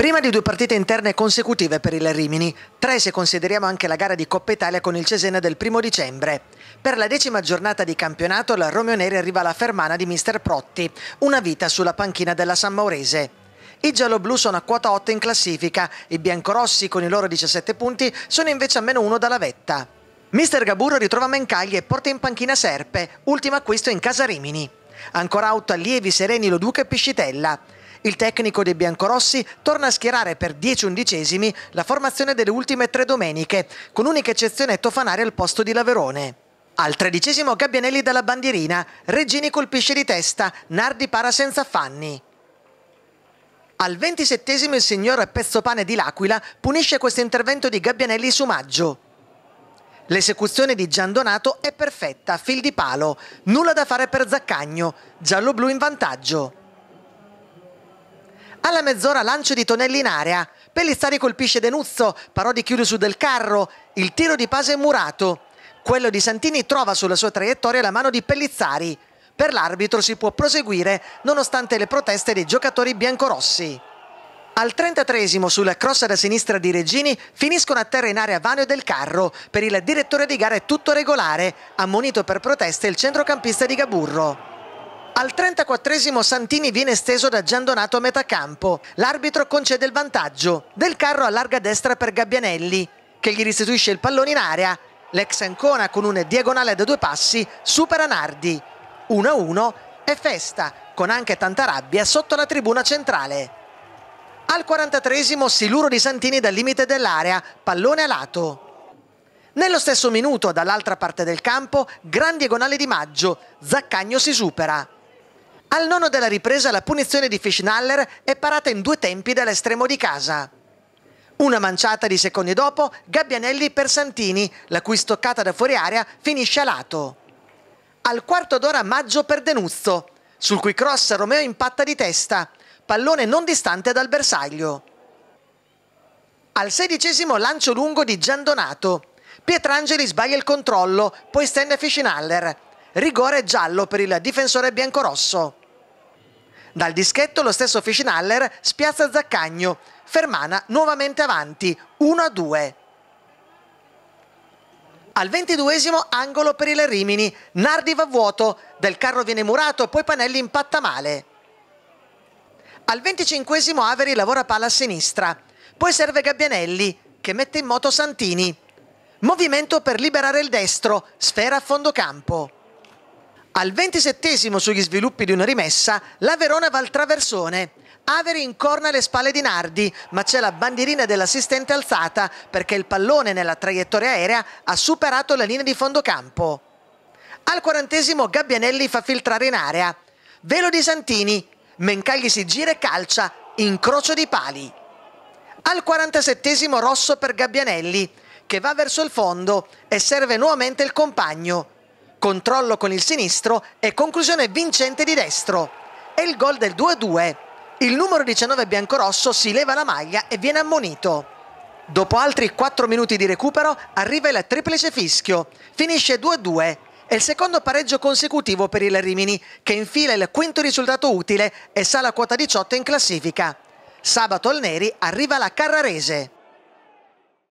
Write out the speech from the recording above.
Prima di due partite interne consecutive per il Rimini, tre se consideriamo anche la gara di Coppa Italia con il Cesena del primo dicembre. Per la decima giornata di campionato la Romeo Neri arriva alla fermana di Mister Protti, una vita sulla panchina della San Maurese. I gialloblu sono a quota 8 in classifica, i biancorossi con i loro 17 punti sono invece a meno 1 dalla vetta. Mister Gaburro ritrova Mencagli e porta in panchina Serpe, ultimo acquisto in casa Rimini. Ancora out allievi sereni Loduca e Piscitella. Il tecnico dei biancorossi torna a schierare per 10 undicesimi la formazione delle ultime tre domeniche, con unica eccezione Tofanari al posto di Laverone. Al tredicesimo Gabbianelli dalla bandierina, Regini colpisce di testa, Nardi para senza affanni. Al ventisettesimo il signor Pezzopane di L'Aquila punisce questo intervento di Gabbianelli su Maggio. L'esecuzione di Giandonato è perfetta, fil di palo, nulla da fare per Zaccagno, giallo-blu in vantaggio. Alla mezz'ora lancio di tonnelli in area. Pellizzari colpisce Denuzzo, Parodi chiude su Del Carro, il tiro di Pase è murato. Quello di Santini trova sulla sua traiettoria la mano di Pellizzari. Per l'arbitro si può proseguire nonostante le proteste dei giocatori biancorossi. Al 33 sulla crossa da sinistra di Regini finiscono a terra in area Vanio del Carro. Per il direttore di gara è tutto regolare, ammonito per proteste il centrocampista di Gaburro. Al 34 Santini viene steso da Giandonato a metà campo. L'arbitro concede il vantaggio. Del carro a larga destra per Gabbianelli, che gli restituisce il pallone in area. L'ex Ancona con un diagonale da due passi supera Nardi. 1-1 e festa, con anche tanta rabbia, sotto la tribuna centrale. Al 43 Siluro di Santini dal limite dell'area, pallone a lato. Nello stesso minuto, dall'altra parte del campo, gran diagonale di Maggio, Zaccagno si supera. Al nono della ripresa la punizione di Fischnaller è parata in due tempi dall'estremo di casa. Una manciata di secondi dopo, Gabbianelli per Santini, la cui stoccata da fuori area finisce a lato. Al quarto d'ora Maggio per Denuzzo, sul cui cross Romeo impatta di testa, pallone non distante dal bersaglio. Al sedicesimo lancio lungo di Giandonato. Pietrangeli sbaglia il controllo, poi stende Fischinaller. Rigore giallo per il difensore biancorosso. Dal dischetto lo stesso Fischinaller spiazza Zaccagno. Fermana nuovamente avanti, 1-2. Al ventiduesimo angolo per il Rimini, Nardi va vuoto, Del Carro viene murato, poi Panelli impatta male. Al venticinquesimo Averi lavora palla a sinistra, poi serve Gabbianelli che mette in moto Santini. Movimento per liberare il destro, sfera a fondo campo. Al ventisettesimo sugli sviluppi di una rimessa, la Verona va al traversone. Averi incorna le spalle di Nardi, ma c'è la bandierina dell'assistente alzata perché il pallone nella traiettoria aerea ha superato la linea di fondo campo. Al quarantesimo Gabbianelli fa filtrare in area. Velo di Santini, Mencagli si gira e calcia, incrocio di pali. Al 47 rosso per Gabbianelli, che va verso il fondo e serve nuovamente il compagno controllo con il sinistro e conclusione vincente di destro. È il gol del 2-2. Il numero 19 biancorosso si leva la maglia e viene ammonito. Dopo altri 4 minuti di recupero arriva il triplice fischio. Finisce 2-2. È il secondo pareggio consecutivo per il Rimini, che infila il quinto risultato utile e sale a quota 18 in classifica. Sabato al Neri arriva la Carrarese.